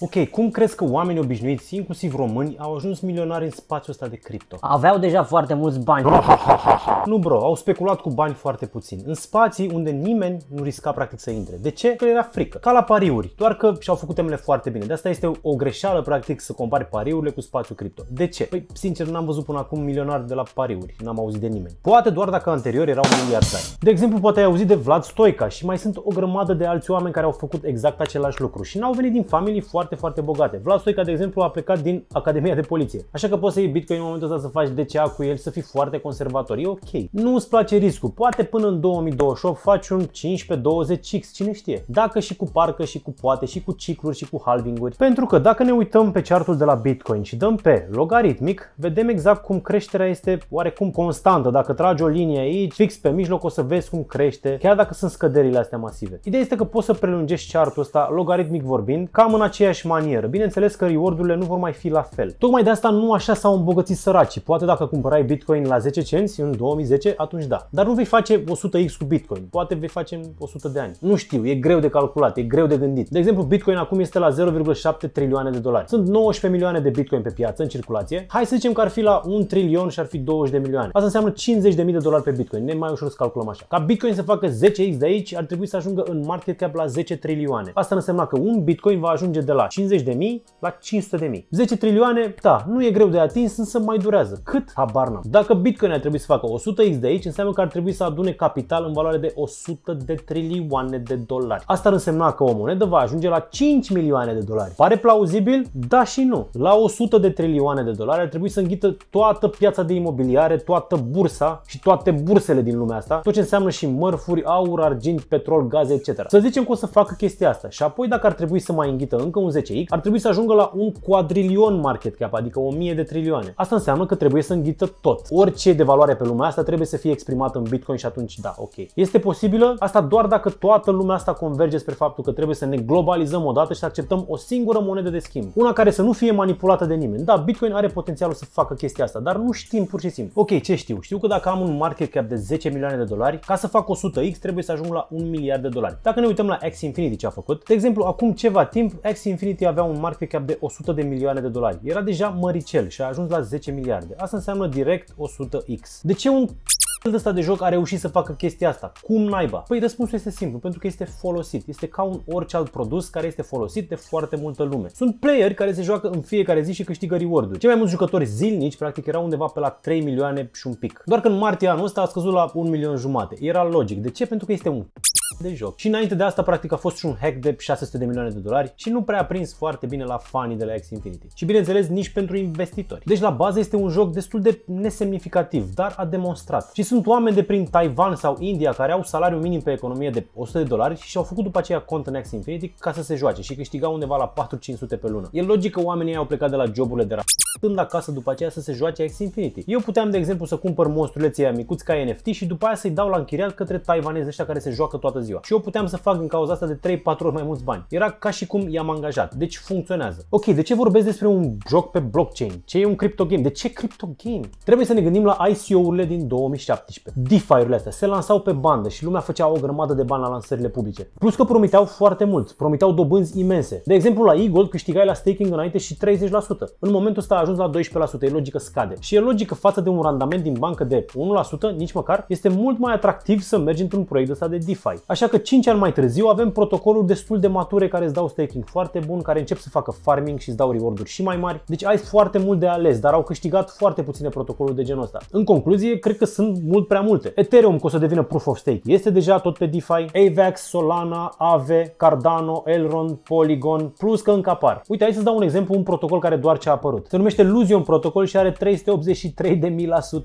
Ok, cum crezi că oamenii obișnuiți, inclusiv români, au ajuns milionari în spațiul ăsta de cripto? Aveau deja foarte mulți bani. nu bro, au speculat cu bani foarte puțin, în spații unde nimeni nu risca practic să intre. De ce? Că era frică. Ca la pariuri, doar că și-au făcut temele foarte bine. De asta este o greșeală practic să compari pariurile cu spațiul cripto. De ce? Păi sincer n-am văzut până acum milionari de la pariuri, n-am auzit de nimeni. Poate doar dacă anterior erau miliardari. De exemplu, poate ai auzit de Vlad Stoica și mai sunt o grămadă de alți oameni care au făcut exact același lucru și n-au venit din familii foarte foarte, foarte bogate. Vlad Stoica, de exemplu, a plecat din Academia de Poliție. Așa că poți să iei Bitcoin în momentul ăsta să faci DCA cu el, să fii foarte conservator. E ok. Nu îți place riscul. Poate până în 2028 faci un 15-20x, cine știe. Dacă și cu parcă și cu poate și cu cicluri și cu halvinguri. Pentru că dacă ne uităm pe chartul de la Bitcoin și dăm pe logaritmic, vedem exact cum creșterea este oarecum constantă. Dacă tragi o linie aici, fix pe mijloc o să vezi cum crește, chiar dacă sunt scăderile astea masive. Ideea este că poți să prelungești chartul ăsta logaritmic vorbind, cam în aceeași aceeași manieră. Bineînțeles că rewardurile nu vor mai fi la fel. Tocmai de asta nu așa s-au îmbogățit săracii. Poate dacă cumpărai Bitcoin la 10 cenți în 2010, atunci da. Dar nu vei face 100x cu Bitcoin. Poate vei face în 100 de ani. Nu știu, e greu de calculat, e greu de gândit. De exemplu, Bitcoin acum este la 0,7 trilioane de dolari. Sunt 19 milioane de Bitcoin pe piață în circulație. Hai să zicem că ar fi la 1 trilion și ar fi 20 de milioane. Asta înseamnă 50 de mii de dolari pe Bitcoin. Ne mai ușor să calculăm așa. Ca Bitcoin să facă 10x de aici, ar trebui să ajungă în market cap la 10 trilioane. Asta înseamnă că un Bitcoin va ajunge de la la 50 de mii, la 500 de mii. 10 trilioane, da, nu e greu de atins, însă mai durează. Cât? Habar n-am. Dacă Bitcoin ar trebui să facă 100x de aici, înseamnă că ar trebui să adune capital în valoare de 100 de trilioane de dolari. Asta ar însemna că o monedă va ajunge la 5 milioane de dolari. Pare plauzibil? Da și nu. La 100 de trilioane de dolari ar trebui să înghită toată piața de imobiliare, toată bursa și toate bursele din lumea asta, tot ce înseamnă și mărfuri, aur, argint, petrol, gaze, etc. Să zicem că o să facă chestia asta și apoi dacă ar trebui să mai înghită încă un 10X, ar trebui să ajungă la un quadrilion market cap, adică 1000 de trilioane. Asta înseamnă că trebuie să înghită tot. Orice de valoare pe lumea asta trebuie să fie exprimat în Bitcoin și atunci da, ok. Este posibilă asta doar dacă toată lumea asta converge spre faptul că trebuie să ne globalizăm odată și să acceptăm o singură monedă de schimb. Una care să nu fie manipulată de nimeni. Da, Bitcoin are potențialul să facă chestia asta, dar nu știm pur și simplu. Ok, ce știu? Știu că dacă am un market cap de 10 milioane de dolari, ca să fac 100x trebuie să ajung la 1 miliard de dolari. Dacă ne uităm la X Infinity ce a făcut, de exemplu, acum ceva timp X Infinity Infinity avea un market cap de 100 de milioane de dolari. Era deja măricel și a ajuns la 10 miliarde. Asta înseamnă direct 100x. De ce un de ăsta de joc a reușit să facă chestia asta. Cum naiba? Păi răspunsul este simplu, pentru că este folosit. Este ca un orice alt produs care este folosit de foarte multă lume. Sunt playeri care se joacă în fiecare zi și câștigă reward-uri. Cei mai mulți jucători zilnici, practic, erau undeva pe la 3 milioane și un pic. Doar că în martie anul ăsta a scăzut la 1 milion jumate. Era logic. De ce? Pentru că este un de joc. Și înainte de asta, practic, a fost și un hack de 600 de milioane de dolari și nu prea a prins foarte bine la fanii de la X Infinity. Și bineînțeles, nici pentru investitori. Deci, la bază, este un joc destul de nesemnificativ, dar a demonstrat. Și sunt oameni de prin Taiwan sau India care au salariu minim pe economie de 100 de dolari și și au făcut după aceea cont în X Infinity ca să se joace și câștigau undeva la 4-500 pe lună. E logic că oamenii au plecat de la joburile de rap stând acasă după aceea să se joace X Infinity. Eu puteam, de exemplu, să cumpăr monstruleții amicuți ca NFT și după aia să-i dau la închiriat către taiwanezi ăștia care se joacă toată ziua. Și eu puteam să fac din cauza asta de 3-4 ori mai mulți bani. Era ca și cum i-am angajat. Deci funcționează. Ok, de ce vorbesc despre un joc pe blockchain? Ce e un crypto game? De ce crypto game? Trebuie să ne gândim la ICO-urile din 2017. DeFi-urile astea se lansau pe bandă și lumea făcea o grămadă de bani la lansările publice. Plus că promiteau foarte mult, promiteau dobânzi imense. De exemplu, la e-gold câștigai la staking înainte și 30%. În momentul ăsta ajuns la 12%, e logică scade. Și e logică față de un randament din bancă de 1%, nici măcar, este mult mai atractiv să mergi într-un proiect ăsta de DeFi. Așa că 5 ani mai târziu avem protocoluri destul de mature care îți dau staking foarte bun, care încep să facă farming și îți dau reward-uri și mai mari. Deci ai foarte mult de ales, dar au câștigat foarte puține protocoluri de genul ăsta. În concluzie, cred că sunt mult prea multe. Ethereum, că o să devină proof of stake, este deja tot pe DeFi, AVAX, Solana, Aave, Cardano, Elrond, Polygon, plus că încă apar. Uite, hai să-ți dau un exemplu, un protocol care doar ce a apărut. Se numește numește Luzion Protocol și are 383.000%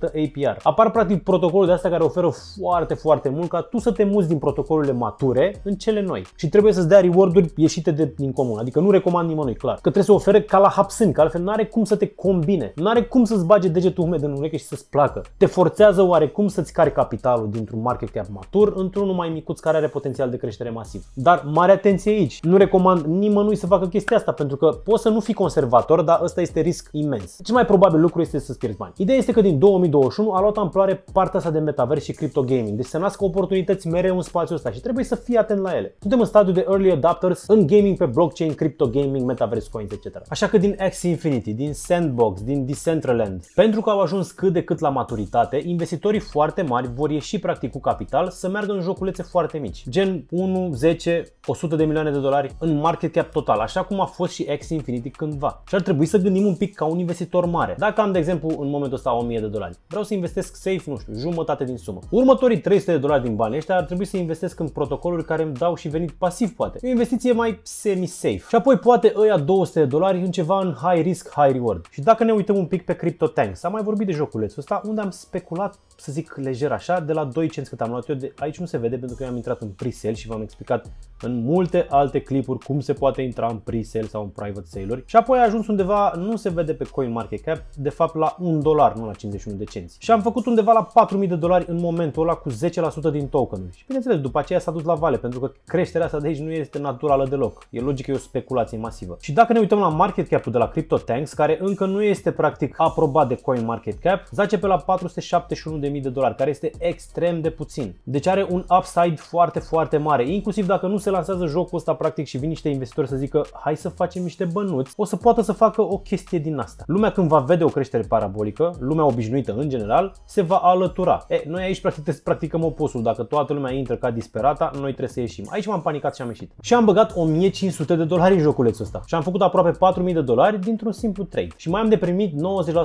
APR. Apar practic protocolul de asta care oferă foarte, foarte mult ca tu să te muți din protocolurile mature în cele noi. Și trebuie să-ți dea reward-uri ieșite de, din comun. Adică nu recomand nimănui, clar. Că trebuie să ofere ca la Hapsin, că altfel nu are cum să te combine. Nu are cum să-ți bage degetul umed în ureche și să-ți placă. Te forțează oarecum să-ți care capitalul dintr-un market cap matur într-unul mai micuț care are potențial de creștere masiv. Dar mare atenție aici. Nu recomand nimănui să facă chestia asta pentru că poți să nu fii conservator, dar ăsta este risc imens. Cel mai probabil lucru este să-ți pierzi bani. Ideea este că din 2021 a luat amploare partea asta de metavers și crypto gaming, deci se nasc oportunități mereu în spațiul ăsta și trebuie să fii atent la ele. Suntem în stadiu de early adapters în gaming pe blockchain, crypto gaming, metaverse coins, etc. Așa că din Axie Infinity, din Sandbox, din Decentraland, pentru că au ajuns cât de cât la maturitate, investitorii foarte mari vor ieși practic cu capital să meargă în joculețe foarte mici, gen 1, 10, 100 de milioane de dolari în market cap total, așa cum a fost și Axie Infinity cândva. Și ar trebui să gândim un pic ca un investitor mare. Dacă am, de exemplu, în momentul ăsta 1000 de dolari, vreau să investesc safe, nu știu, jumătate din sumă. Următorii 300 de dolari din bani, ăștia ar trebui să investesc în protocoluri care îmi dau și venit pasiv, poate. E o investiție mai semi-safe. Și apoi poate ăia 200 de dolari în ceva în high risk, high reward. Și dacă ne uităm un pic pe s-a mai vorbit de joculețul ăsta unde am speculat să zic lejer așa, de la 2 cenți cât am luat eu, de aici nu se vede pentru că eu am intrat în pre-sale și v-am explicat în multe alte clipuri cum se poate intra în pre-sale sau în private sale-uri și apoi a ajuns undeva, nu se vede pe CoinMarketCap, de fapt la 1 dolar, nu la 51 de cenți. Și am făcut undeva la 4.000 de dolari în momentul ăla cu 10% din -uri. Și bineînțeles, după aceea s-a dus la vale, pentru că creșterea asta de aici nu este naturală deloc. E logic că e o speculație masivă. Și dacă ne uităm la market cap-ul de la CryptoTanks, care încă nu este practic aprobat de CoinMarketCap, zace pe la 471 de de dolari, care este extrem de puțin. Deci are un upside foarte, foarte mare. Inclusiv dacă nu se lansează jocul ăsta practic și vin niște investitori să zică hai să facem niște bănuți, o să poată să facă o chestie din asta. Lumea când va vede o creștere parabolică, lumea obișnuită în general, se va alătura. E, noi aici practic, practicăm opusul. Dacă toată lumea intră ca disperata, noi trebuie să ieșim. Aici m-am panicat și am ieșit. Și am băgat 1500 de dolari în joculețul ăsta. Și am făcut aproape 4000 de dolari dintr-un simplu trade. Și mai am deprimit 90%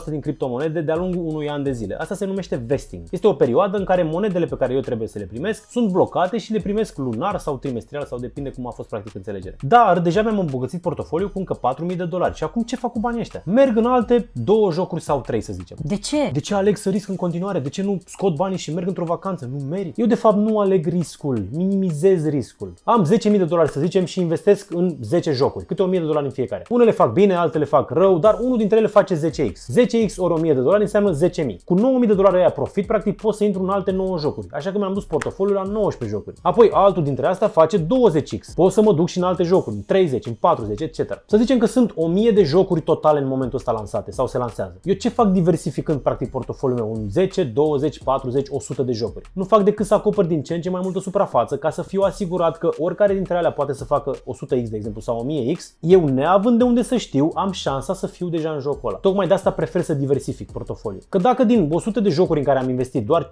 din criptomonede de-a lungul unui an de zile. Asta se numește vesting investing. Este o perioadă în care monedele pe care eu trebuie să le primesc sunt blocate și le primesc lunar sau trimestrial sau depinde cum a fost practic înțelegerea. Dar deja mi-am îmbogățit portofoliul cu încă 4.000 de dolari și acum ce fac cu banii ăștia? Merg în alte două jocuri sau trei să zicem. De ce? De ce aleg să risc în continuare? De ce nu scot banii și merg într-o vacanță? Nu merit. Eu de fapt nu aleg riscul, minimizez riscul. Am 10.000 de dolari să zicem și investesc în 10 jocuri, câte 1.000 de dolari în fiecare. Unele fac bine, altele fac rău, dar unul dintre ele face 10x. 10x ori 1.000 de dolari înseamnă 10.000. Cu 9.000 de dolari aia profit jocuri, practic pot să intru în alte 9 jocuri. Așa că mi-am dus portofoliul la 19 jocuri. Apoi altul dintre asta face 20x. Pot să mă duc și în alte jocuri, în 30, în 40, etc. Să zicem că sunt 1000 de jocuri totale în momentul ăsta lansate sau se lansează. Eu ce fac diversificând practic portofoliul meu în 10, 20, 40, 100 de jocuri? Nu fac decât să acopăr din ce în ce mai multă suprafață ca să fiu asigurat că oricare dintre alea poate să facă 100x, de exemplu, sau 1000x. Eu, neavând de unde să știu, am șansa să fiu deja în jocul ăla. Tocmai de asta prefer să diversific portofoliul. Că dacă din 100 de jocuri în care am investit. Doar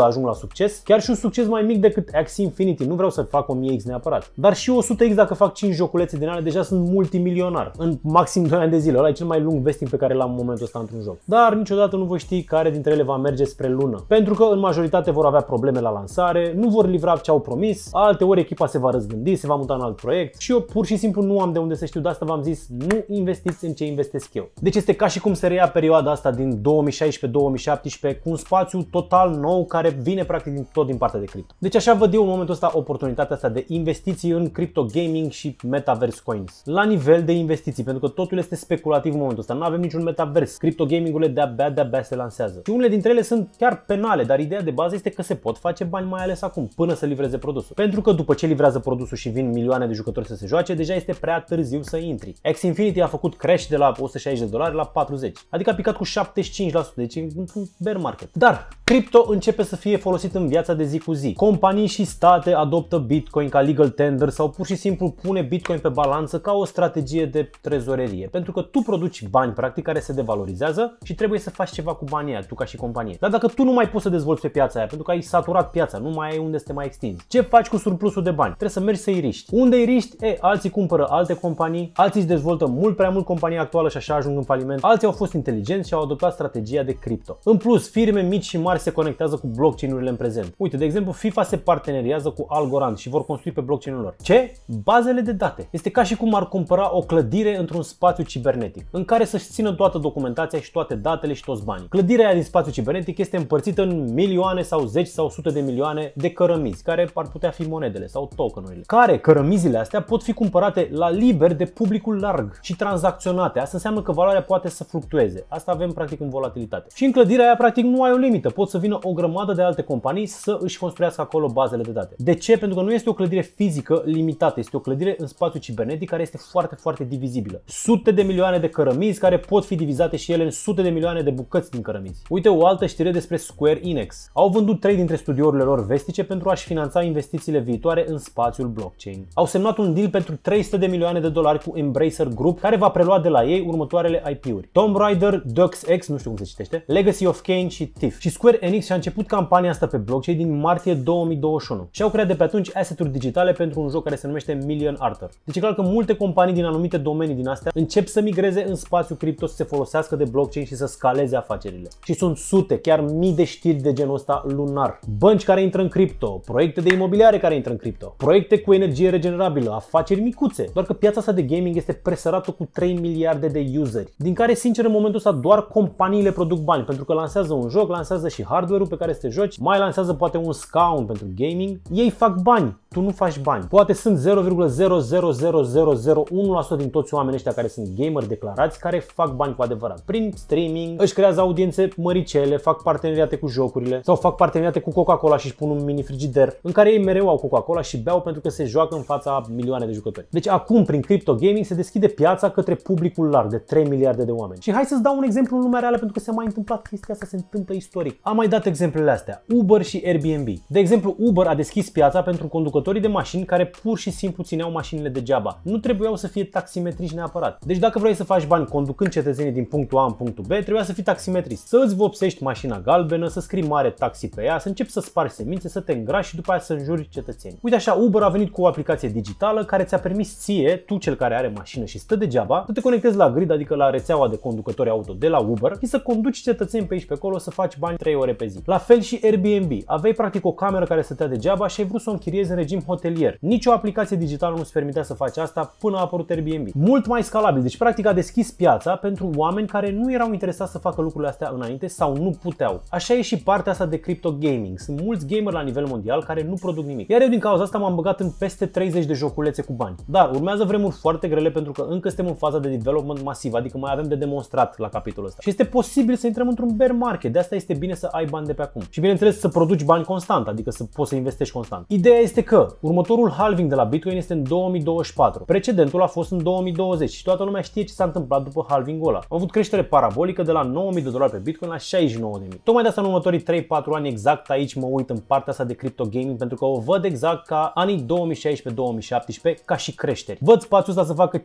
5% ajung la succes, chiar și un succes mai mic decât Axie Infinity. Nu vreau să fac 1000x neapărat. Dar și 100x dacă fac 5 joculețe din alea, deja sunt multimilionar. În maxim 2 ani de zile. Ăla e cel mai lung vesting pe care l-am în momentul ăsta într-un joc. Dar niciodată nu voi ști care dintre ele va merge spre lună. Pentru că în majoritate vor avea probleme la lansare, nu vor livra ce au promis, alte ori echipa se va răzgândi, se va muta în alt proiect și eu pur și simplu nu am de unde să știu, de asta v-am zis, nu investiți în ce investesc eu. Deci este ca și cum se reia perioada asta din 2016-2017 cu un spațiu total nou care vine practic din, tot din partea de cripto. Deci așa văd eu în momentul ăsta oportunitatea asta de investiții în crypto gaming și metaverse coins. La nivel de investiții, pentru că totul este speculativ în momentul ăsta, nu avem niciun metavers. Crypto gaming-urile de-abia, de-abia se lansează. Și unele dintre ele sunt chiar penale, dar ideea de bază este că se pot face bani mai ales acum, până să livreze produsul. Pentru că după ce livrează produsul și vin milioane de jucători să se joace, deja este prea târziu să intri. X Infinity a făcut crash de la 160 de dolari la 40, adică a picat cu 75%, deci într-un bear market. Dar Cripto începe să fie folosit în viața de zi cu zi. Companii și state adoptă Bitcoin ca legal tender sau pur și simplu pune Bitcoin pe balanță ca o strategie de trezorerie, pentru că tu produci bani practic care se devalorizează și trebuie să faci ceva cu banii aia, tu ca și companie. Dar dacă tu nu mai poți să dezvolți pe piața aia, pentru că ai saturat piața, nu mai ai unde să te mai extinzi, ce faci cu surplusul de bani? Trebuie să mergi să iriști. Unde iriști? E, alții cumpără alte companii, alții își dezvoltă mult prea mult compania actuală și așa ajung în faliment, alții au fost inteligenți și au adoptat strategia de cripto. În plus, firme mici și mari se conectează cu blockchain-urile în prezent. Uite, de exemplu, FIFA se parteneriază cu Algorand și vor construi pe blockchain-ul lor. Ce? Bazele de date. Este ca și cum ar cumpăra o clădire într-un spațiu cibernetic, în care să-și țină toată documentația și toate datele și toți banii. Clădirea aia din spațiu cibernetic este împărțită în milioane sau zeci sau sute de milioane de cărămizi, care ar putea fi monedele sau tokenurile, care cărămizile astea pot fi cumpărate la liber de publicul larg și tranzacționate. Asta înseamnă că valoarea poate să fluctueze. Asta avem practic în volatilitate. Și în clădirea aia practic nu ai o limită, pot să vină o grămadă de alte companii să își construiască acolo bazele de date. De ce? Pentru că nu este o clădire fizică limitată, este o clădire în spațiu cibernetic care este foarte, foarte divizibilă. Sute de milioane de cărămizi care pot fi divizate și ele în sute de milioane de bucăți din cărămizi. Uite o altă știre despre Square Enix. Au vândut trei dintre studiourile lor vestice pentru a-și finanța investițiile viitoare în spațiul blockchain. Au semnat un deal pentru 300 de milioane de dolari cu Embracer Group, care va prelua de la ei următoarele IP-uri. Tomb Raider, Dux X, nu știu cum se citește, Legacy of Kane și Thief respectiv. Și Square Enix și-a început campania asta pe blockchain din martie 2021 și au creat de pe atunci asset-uri digitale pentru un joc care se numește Million Arter. Deci e clar că multe companii din anumite domenii din astea încep să migreze în spațiu cripto să se folosească de blockchain și să scaleze afacerile. Și sunt sute, chiar mii de știri de genul ăsta lunar. Bănci care intră în cripto, proiecte de imobiliare care intră în cripto, proiecte cu energie regenerabilă, afaceri micuțe. Doar că piața asta de gaming este presărată cu 3 miliarde de useri, din care sincer în momentul ăsta doar companiile produc bani, pentru că lansează un joc, lansează și hardware-ul pe care să te joci, mai lansează poate un scaun pentru gaming. Ei fac bani, tu nu faci bani. Poate sunt 0,000001% din toți oamenii ăștia care sunt gamer declarați care fac bani cu adevărat. Prin streaming, își creează audiențe măricele, fac parteneriate cu jocurile sau fac parteneriate cu Coca-Cola și își pun un mini frigider în care ei mereu au Coca-Cola și beau pentru că se joacă în fața milioane de jucători. Deci acum, prin crypto gaming, se deschide piața către publicul larg de 3 miliarde de oameni. Și hai să-ți dau un exemplu în lumea reală pentru că se mai întâmplat chestia asta, se întâmplă istoric istoric. Am mai dat exemplele astea, Uber și Airbnb. De exemplu, Uber a deschis piața pentru conducătorii de mașini care pur și simplu țineau mașinile degeaba. Nu trebuiau să fie taximetriști neapărat. Deci dacă vrei să faci bani conducând cetățenii din punctul A în punctul B, trebuia să fii taximetrist. Să îți vopsești mașina galbenă, să scrii mare taxi pe ea, să începi să spari semințe, să te îngrași și după aia să înjuri cetățenii. Uite așa, Uber a venit cu o aplicație digitală care ți-a permis ție, tu cel care are mașină și stă degeaba, să te conectezi la grid, adică la rețeaua de conducători auto de la Uber și să conduci cetățeni pe aici pe acolo, să faci bani 3 ore pe zi. La fel și Airbnb. Aveai practic o cameră care stătea degeaba și ai vrut să o închiriezi în regim hotelier. Nici o aplicație digitală nu îți permitea să faci asta până a apărut Airbnb. Mult mai scalabil, deci practic a deschis piața pentru oameni care nu erau interesați să facă lucrurile astea înainte sau nu puteau. Așa e și partea asta de crypto gaming. Sunt mulți gameri la nivel mondial care nu produc nimic. Iar eu din cauza asta m-am băgat în peste 30 de joculețe cu bani. Dar urmează vremuri foarte grele pentru că încă suntem în faza de development masiv, adică mai avem de demonstrat la capitolul ăsta. Și este posibil să intrăm într-un bear market, de asta e este bine să ai bani de pe acum. Și bineînțeles să produci bani constant, adică să poți să investești constant. Ideea este că următorul halving de la Bitcoin este în 2024. Precedentul a fost în 2020 și toată lumea știe ce s-a întâmplat după halvingul ăla. Am avut creștere parabolică de la 9000 de dolari pe Bitcoin la 69.000. Tocmai de asta în următorii 3-4 ani exact aici mă uit în partea asta de crypto gaming pentru că o văd exact ca anii 2016-2017 ca și creșteri. Văd spațiul ăsta să facă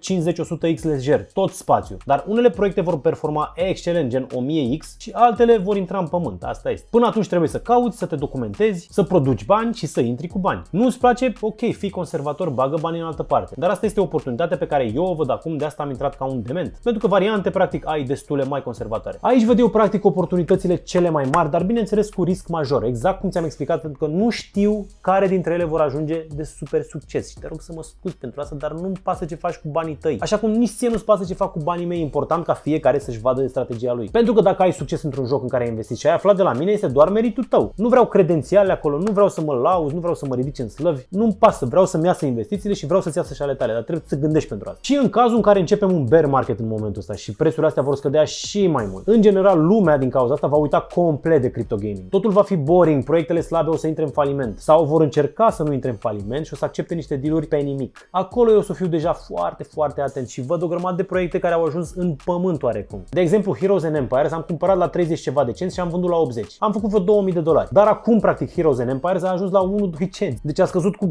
50-100x lejer, tot spațiu. Dar unele proiecte vor performa excelent, gen 1000x și altele vor intra în pământ, asta este. Până atunci trebuie să cauți, să te documentezi, să produci bani și să intri cu bani. Nu îți place? Ok, fii conservator, bagă bani în altă parte. Dar asta este oportunitatea pe care eu o văd acum, de asta am intrat ca un dement. Pentru că variante practic ai destule mai conservatoare. Aici văd eu practic oportunitățile cele mai mari, dar bineînțeles cu risc major, exact cum ți-am explicat, pentru că nu știu care dintre ele vor ajunge de super succes. Și te rog să mă scuzi pentru asta, dar nu-mi pasă ce faci cu banii tăi. Așa cum nici ție nu-ți pasă ce fac cu banii mei, important ca fiecare să-și vadă de strategia lui. Pentru că dacă ai succes într-un joc în care ai investit chestii ce ai aflat de la mine este doar meritul tău. Nu vreau credențiale acolo, nu vreau să mă lauz, nu vreau să mă ridic în slăvi, nu-mi pasă, vreau să-mi iasă investițiile și vreau să-ți iasă și ale tale, dar trebuie să gândești pentru asta. Și în cazul în care începem un bear market în momentul ăsta și prețurile astea vor scădea și mai mult. În general, lumea din cauza asta va uita complet de crypto gaming. Totul va fi boring, proiectele slabe o să intre în faliment sau vor încerca să nu intre în faliment și o să accepte niște dealuri pe nimic. Acolo eu o să fiu deja foarte, foarte atent și văd o grămadă de proiecte care au ajuns în pământ oarecum. De exemplu, Heroes and Empires am cumpărat la 30 ceva de cenți și am am vândut la 80. Am făcut vreo 2000 de dolari. Dar acum, practic, Heroes and Empires a ajuns la 1-2 cent. Deci a scăzut cu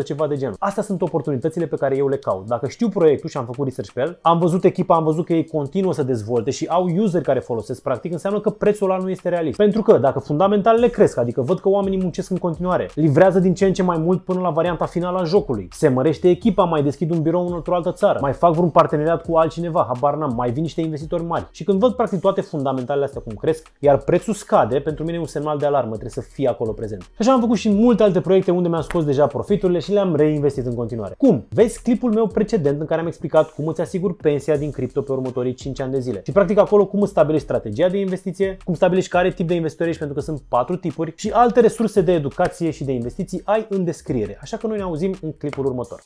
98% ceva de genul. Astea sunt oportunitățile pe care eu le caut. Dacă știu proiectul și am făcut research pe el, am văzut echipa, am văzut că ei continuă să dezvolte și au user care folosesc practic, înseamnă că prețul ăla nu este realist. Pentru că dacă fundamentalele cresc, adică văd că oamenii muncesc în continuare, livrează din ce în ce mai mult până la varianta finală a jocului, se mărește echipa, mai deschid un birou în într-o altă țară, mai fac vreun parteneriat cu altcineva, habar n-am, mai vin niște investitori mari. Și când văd practic toate fundamentalele astea cum cresc, iar prețul scade, pentru mine e un semnal de alarmă, trebuie să fie acolo prezent. așa am făcut și multe alte proiecte unde mi-am scos deja profiturile și le-am reinvestit în continuare. Cum? Vezi clipul meu precedent în care am explicat cum îți asiguri pensia din cripto pe următorii 5 ani de zile. Și practic acolo cum îți stabilești strategia de investiție, cum stabilești care tip de investitor ești pentru că sunt 4 tipuri și alte resurse de educație și de investiții ai în descriere. Așa că noi ne auzim în clipul următor.